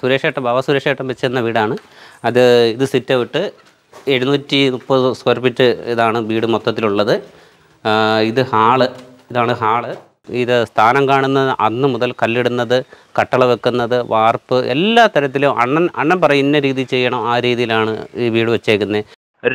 സുരേഷേട്ടൻ ബാബ സുരേഷേട്ടൻ വെച്ചെന്ന വീടാണ് അത് ഇത് സിറ്റ് ഔട്ട് എഴുന്നൂറ്റി മുപ്പത് സ്ക്വയർ ഫീറ്റ് ഇതാണ് വീട് മൊത്തത്തിലുള്ളത് ഇത് ഹാള് ഇതാണ് ഹാള് ഇത് സ്ഥാനം കാണുന്നത് അന്ന് മുതൽ കല്ലിടുന്നത് കട്ടള വെക്കുന്നത് വാർപ്പ് എല്ലാ തരത്തിലും അണ്ണൻ അണ്ണൻ പറയും ഇന്ന രീതി ചെയ്യണം ആ രീതിയിലാണ് ഈ വീട് വെച്ചേക്കുന്നത്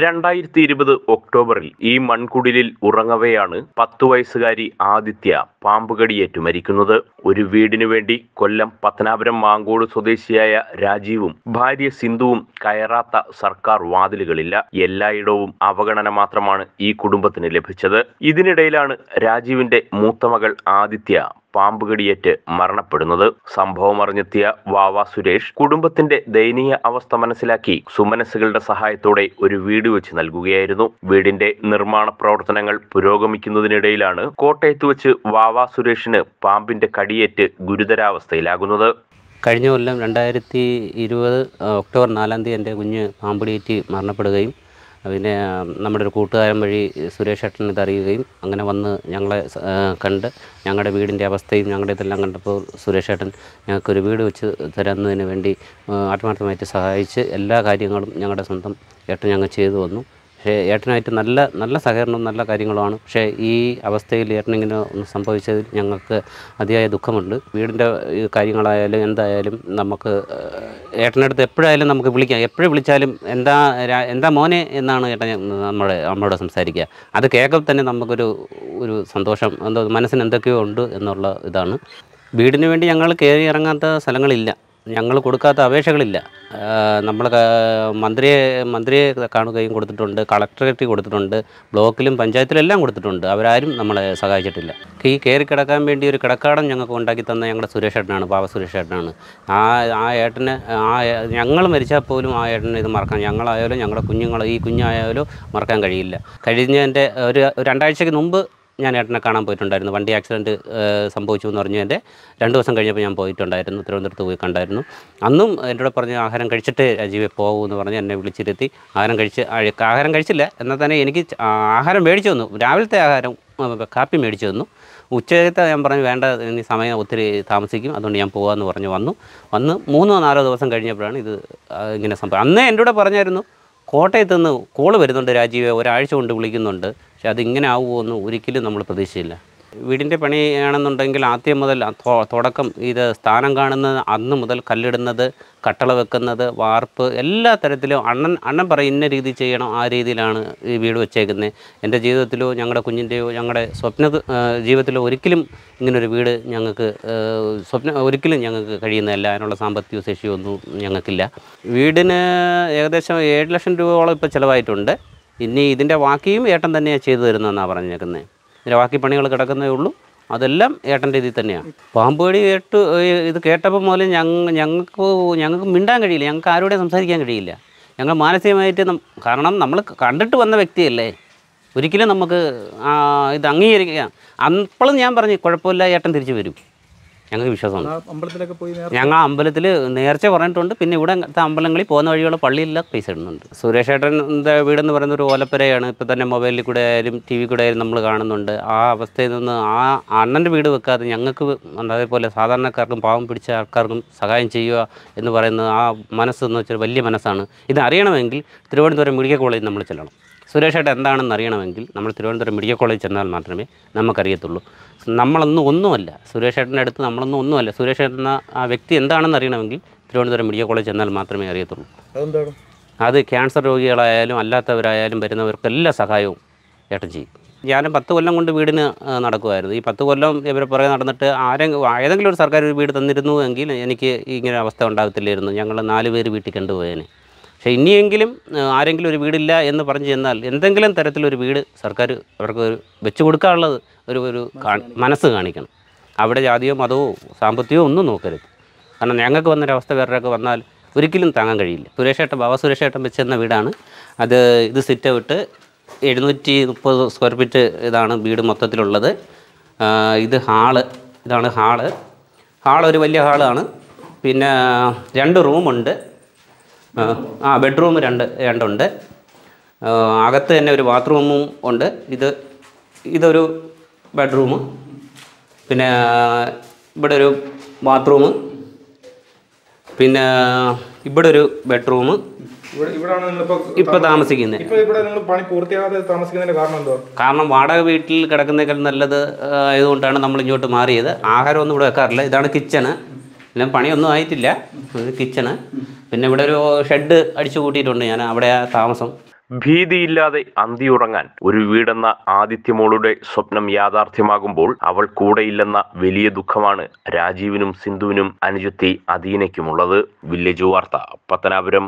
രണ്ടായിരത്തി ഇരുപത് ഒക്ടോബറിൽ ഈ മൺകുടിലിൽ ഉറങ്ങവെയാണ് പത്തു വയസ്സുകാരി ആദിത്യ പാമ്പുകടിയേറ്റു മരിക്കുന്നത് ഒരു വീടിനു വേണ്ടി കൊല്ലം പത്തനാപുരം മാങ്കോട് സ്വദേശിയായ രാജീവും ഭാര്യ സിന്ധുവും കയറാത്ത സർക്കാർ വാതിലുകളില്ല എല്ലായിടവും അവഗണന മാത്രമാണ് ഈ കുടുംബത്തിന് ലഭിച്ചത് ഇതിനിടയിലാണ് രാജീവിന്റെ മൂത്തമകൾ ആദിത്യ പാമ്പ് കടിയേറ്റ് മരണപ്പെടുന്നത് അറിഞ്ഞെത്തിയ വാവ സുരേഷ് കുടുംബത്തിന്റെ ദയനീയ അവസ്ഥ മനസ്സിലാക്കി സുമനസ്സുകളുടെ സഹായത്തോടെ ഒരു വീട് വെച്ച് നൽകുകയായിരുന്നു വീടിന്റെ നിർമ്മാണ പ്രവർത്തനങ്ങൾ പുരോഗമിക്കുന്നതിനിടയിലാണ് കോട്ടയത്ത് വെച്ച് വാവ സുരേഷിന് പാമ്പിന്റെ കടിയേറ്റ് ഗുരുതരാവസ്ഥയിലാകുന്നത് കഴിഞ്ഞ കൊല്ലം രണ്ടായിരത്തി ഇരുപത് ഒക്ടോബർ നാലാം തീയതി എൻ്റെ കുഞ്ഞ് പാമ്പ് മരണപ്പെടുകയും പിന്നെ നമ്മുടെ ഒരു കൂട്ടുകാരൻ വഴി സുരേഷ് ഏട്ടൻ ഇതറിയുകയും അങ്ങനെ വന്ന് ഞങ്ങളെ കണ്ട് ഞങ്ങളുടെ വീടിൻ്റെ അവസ്ഥയും ഞങ്ങളുടെ ഇതെല്ലാം കണ്ടപ്പോൾ സുരേഷ് ഏട്ടൻ ഞങ്ങൾക്കൊരു വീട് വെച്ച് തരുന്നതിന് വേണ്ടി ആത്മാർത്ഥമായിട്ട് സഹായിച്ച് എല്ലാ കാര്യങ്ങളും ഞങ്ങളുടെ സ്വന്തം ഏട്ടൻ ഞങ്ങൾ ചെയ്തു വന്നു പക്ഷേ ഏട്ടനായിട്ട് നല്ല നല്ല സഹകരണവും നല്ല കാര്യങ്ങളുമാണ് പക്ഷേ ഈ അവസ്ഥയിൽ ഏട്ടനിങ്ങനെ ഒന്ന് സംഭവിച്ചതിൽ ഞങ്ങൾക്ക് അതിയായ ദുഃഖമുണ്ട് വീടിൻ്റെ കാര്യങ്ങളായാലും എന്തായാലും നമുക്ക് ഏട്ടനടുത്ത് എപ്പോഴായാലും നമുക്ക് വിളിക്കാം എപ്പോഴും വിളിച്ചാലും എന്താ എന്താ മോനെ എന്നാണ് ഏട്ടൻ നമ്മുടെ നമ്മളോട് സംസാരിക്കുക അത് കേൾക്കുമ്പോൾ തന്നെ നമുക്കൊരു ഒരു സന്തോഷം എന്തോ മനസ്സിന് എന്തൊക്കെയോ ഉണ്ട് എന്നുള്ള ഇതാണ് വീടിന് വേണ്ടി ഞങ്ങൾ കയറി ഇറങ്ങാത്ത സ്ഥലങ്ങളില്ല ഞങ്ങൾ കൊടുക്കാത്ത അപേക്ഷകളില്ല നമ്മൾ മന്ത്രിയെ മന്ത്രിയെ കാണുകയും കൊടുത്തിട്ടുണ്ട് കളക്ടറേറ്റിൽ കൊടുത്തിട്ടുണ്ട് ബ്ലോക്കിലും പഞ്ചായത്തിലും എല്ലാം കൊടുത്തിട്ടുണ്ട് അവരാരും നമ്മളെ സഹായിച്ചിട്ടില്ല ഈ കയറി കിടക്കാൻ വേണ്ടി ഒരു കിടക്കാടം ഞങ്ങൾക്ക് ഉണ്ടാക്കി തന്ന ഞങ്ങളുടെ സുരേഷ് ഏട്ടനാണ് പാവ സുരേഷ് ഏട്ടനാണ് ആ ആ ഏട്ടന് ആ ഞങ്ങൾ മരിച്ചാൽ പോലും ആ ഏട്ടനെ ഇത് മറക്കാൻ ഞങ്ങളായാലും ഞങ്ങളുടെ കുഞ്ഞുങ്ങൾ ഈ കുഞ്ഞായാലും മറക്കാൻ കഴിയില്ല കഴിഞ്ഞതിൻ്റെ ഒരു രണ്ടാഴ്ചയ്ക്ക് മുമ്പ് ഞാൻ ഏട്ടനെ കാണാൻ പോയിട്ടുണ്ടായിരുന്നു വണ്ടി ആക്സിഡൻറ്റ് സംഭവിച്ചു എന്ന് പറഞ്ഞു എൻ്റെ രണ്ട് ദിവസം കഴിഞ്ഞപ്പോൾ ഞാൻ പോയിട്ടുണ്ടായിരുന്നു തിരുവനന്തപുരത്ത് പോയി കണ്ടായിരുന്നു അന്നും എൻ്റെ കൂടെ പറഞ്ഞ് ആഹാരം കഴിച്ചിട്ട് അജീവെ പോകൂ എന്ന് പറഞ്ഞ് എന്നെ വിളിച്ചിരുത്തി ആഹാരം കഴിച്ച് ആഹാരം കഴിച്ചില്ല എന്നാൽ തന്നെ എനിക്ക് ആഹാരം മേടിച്ചു തന്നു രാവിലത്തെ ആഹാരം കാപ്പി മേടിച്ചു തന്നു ഉച്ചത്തെ ഞാൻ പറഞ്ഞു വേണ്ട ഇനി സമയം ഒത്തിരി താമസിക്കും അതുകൊണ്ട് ഞാൻ പോകാമെന്ന് പറഞ്ഞു വന്നു വന്ന് മൂന്നോ നാലോ ദിവസം കഴിഞ്ഞപ്പോഴാണ് ഇത് ഇങ്ങനെ സംഭവം അന്നേ എൻ്റെ കൂടെ പറഞ്ഞായിരുന്നു കോട്ടയത്ത് നിന്ന് കോള് വരുന്നുണ്ട് രാജീവ് ഒരാഴ്ച കൊണ്ട് വിളിക്കുന്നുണ്ട് പക്ഷെ അതിങ്ങനെ ആവുമോ എന്ന് ഒരിക്കലും നമ്മൾ പ്രതീക്ഷയില്ല വീടിൻ്റെ പണിയാണെന്നുണ്ടെങ്കിൽ ആദ്യം മുതൽ തുടക്കം ഇത് സ്ഥാനം കാണുന്നത് അന്ന് മുതൽ കല്ലിടുന്നത് കട്ടള വെക്കുന്നത് വാർപ്പ് എല്ലാ തരത്തിലും അണ്ണൻ അണ്ണൻ പറയും ഇന്ന രീതി ചെയ്യണം ആ രീതിയിലാണ് ഈ വീട് വെച്ചേക്കുന്നത് എൻ്റെ ജീവിതത്തിലോ ഞങ്ങളുടെ കുഞ്ഞിൻ്റെയോ ഞങ്ങളുടെ സ്വപ്ന ജീവിതത്തിലോ ഒരിക്കലും ഇങ്ങനൊരു വീട് ഞങ്ങൾക്ക് സ്വപ്ന ഒരിക്കലും ഞങ്ങൾക്ക് കഴിയുന്നതല്ല അതിനുള്ള സാമ്പത്തിക ശേഷിയൊന്നും ഒന്നും ഞങ്ങൾക്കില്ല വീടിന് ഏകദേശം ഏഴ് ലക്ഷം രൂപയോളം ഇപ്പോൾ ചിലവായിട്ടുണ്ട് ഇനി ഇതിൻ്റെ ബാക്കിയും ഏട്ടൻ തന്നെയാണ് ചെയ്തു തരുന്നതെന്നാണ് പറഞ്ഞേക്കുന്നത് ഇതിൻ്റെ ബാക്കി പണികൾ കിടക്കുന്നേ ഉള്ളൂ അതെല്ലാം ഏട്ടൻ്റെ ഇതിൽ തന്നെയാണ് പാമ്പ് കടി ഇത് കേട്ടപ്പോൾ മുതൽ ഞങ്ങൾക്ക് ഞങ്ങൾക്ക് മിണ്ടാൻ കഴിയില്ല ഞങ്ങൾക്ക് ആരോടെ സംസാരിക്കാൻ കഴിയില്ല ഞങ്ങൾ മാനസികമായിട്ട് കാരണം നമ്മൾ കണ്ടിട്ട് വന്ന വ്യക്തിയല്ലേ ഒരിക്കലും നമുക്ക് ഇത് അംഗീകരിക്കുക അപ്പോഴും ഞാൻ പറഞ്ഞു കുഴപ്പമില്ല ഏട്ടൻ തിരിച്ചു വരും ഞങ്ങൾക്ക് വിശ്വാസമുണ്ട് അമ്പലത്തിലൊക്കെ പോയി ഞങ്ങൾ അമ്പലത്തിൽ നേർച്ച പറഞ്ഞിട്ടുണ്ട് പിന്നെ ഇവിടെ അമ്പലങ്ങളിൽ പോകുന്ന വഴിയുള്ള പള്ളിയില്ല പൈസ ഇടുന്നുണ്ട് സുരേഷ് ഏട്ടൻ്റെ വീടെന്ന് പറയുന്ന ഒരു ഓലപ്പരയാണ് ഇപ്പോൾ തന്നെ മൊബൈലിൽ കൂടെ ആയാലും ടി വി കൂടെ ആയാലും നമ്മൾ കാണുന്നുണ്ട് ആ അവസ്ഥയിൽ നിന്ന് ആ അണ്ണൻ്റെ വീട് വെക്കാതെ ഞങ്ങൾക്ക് അതേപോലെ സാധാരണക്കാർക്കും പാവം പിടിച്ച ആൾക്കാർക്കും സഹായം ചെയ്യുക എന്ന് പറയുന്നത് ആ മനസ്സെന്ന് വെച്ചാൽ വലിയ മനസ്സാണ് ഇത് അറിയണമെങ്കിൽ തിരുവനന്തപുരം മെഡിക്കൽ കോളേജിൽ നമ്മൾ ചെല്ലണം സുരേഷ് ഏട്ട എന്താണെന്ന് അറിയണമെങ്കിൽ നമ്മൾ തിരുവനന്തപുരം മെഡിക്കൽ കോളേജ് ചെന്നാൽ മാത്രമേ നമുക്കറിയത്തുള്ളൂ നമ്മളൊന്നും ഒന്നുമല്ല സുരേഷ് ഏട്ടൻ്റെ അടുത്ത് നമ്മളൊന്നും ഒന്നുമല്ല സുരേഷ് എന്ന ആ വ്യക്തി എന്താണെന്ന് അറിയണമെങ്കിൽ തിരുവനന്തപുരം മെഡിക്കൽ കോളേജ് ചെന്നാൽ മാത്രമേ അറിയത്തുള്ളൂ അത് ക്യാൻസർ രോഗികളായാലും അല്ലാത്തവരായാലും വരുന്നവർക്കെല്ലാ സഹായവും ഏട്ടൻ ചെയ്യും ഞാൻ പത്ത് കൊല്ലം കൊണ്ട് വീടിന് നടക്കുമായിരുന്നു ഈ പത്ത് കൊല്ലം ഇവരെ പുറകെ നടന്നിട്ട് ആരെങ്കിലും ഏതെങ്കിലും ഒരു സർക്കാർ ഒരു വീട് തന്നിരുന്നു എങ്കിൽ എനിക്ക് ഇങ്ങനെ അവസ്ഥ ഉണ്ടാകത്തില്ലായിരുന്നു ഞങ്ങൾ നാല് പേര് വീട്ടിൽ കണ്ടുപോയേനെ പക്ഷേ ഇനിയെങ്കിലും ആരെങ്കിലും ഒരു വീടില്ല എന്ന് പറഞ്ഞു ചെന്നാൽ എന്തെങ്കിലും തരത്തിലൊരു വീട് സർക്കാർ അവർക്ക് ഒരു വെച്ച് കൊടുക്കാനുള്ളത് ഒരു ഒരു മനസ്സ് കാണിക്കണം അവിടെ ജാതിയോ മതമോ സാമ്പത്തികമോ ഒന്നും നോക്കരുത് കാരണം ഞങ്ങൾക്ക് വന്നൊരവസ്ഥ വേറൊരാൾക്ക് വന്നാൽ ഒരിക്കലും താങ്ങാൻ കഴിയില്ല സുരേഷേട്ടൻ ബാബ സുരേഷേട്ടൻ വെച്ചെന്ന വീടാണ് അത് ഇത് സിറ്റ് വിട്ട് എഴുന്നൂറ്റി മുപ്പത് സ്ക്വയർ ഫീറ്റ് ഇതാണ് വീട് മൊത്തത്തിലുള്ളത് ഇത് ഹാള് ഇതാണ് ഹാള് ഹാൾ ഒരു വലിയ ഹാളാണ് പിന്നെ രണ്ട് റൂമുണ്ട് ആ ബെഡ്റൂം രണ്ട് രണ്ടുണ്ട് അകത്ത് തന്നെ ഒരു ബാത്റൂമും ഉണ്ട് ഇത് ഇതൊരു ബെഡ്റൂം പിന്നെ ഇവിടെ ഒരു ബാത്റൂം പിന്നെ ഇവിടെ ഒരു ബെഡ്റൂം ഇപ്പൊ താമസിക്കുന്നത് കാരണം വാടക വീട്ടിൽ കിടക്കുന്നേക്കാൾ നല്ലത് ആയതുകൊണ്ടാണ് നമ്മൾ ഇങ്ങോട്ട് മാറിയത് ഒന്നും ഇവിടെ വെക്കാറില്ല ഇതാണ് കിച്ചണ് എല്ലാം പണിയൊന്നും ആയിട്ടില്ല കിച്ചണ് പിന്നെ ഇവിടെ ഒരു ഷെഡ് അടിച്ചു കൂട്ടിയിട്ടുണ്ട് ഞാൻ അവിടെ താമസം ഭീതിയില്ലാതെ അന്തിയുറങ്ങാൻ ഒരു വീടെന്ന ആദിത്യമോളുടെ സ്വപ്നം യാഥാർത്ഥ്യമാകുമ്പോൾ അവൾ കൂടെയില്ലെന്ന വലിയ ദുഃഖമാണ് രാജീവിനും സിന്ധുവിനും അനുജത്തി അധീനയ്ക്കുമുള്ളത് വില്ലേജ് വാർത്ത പത്തനാപുരം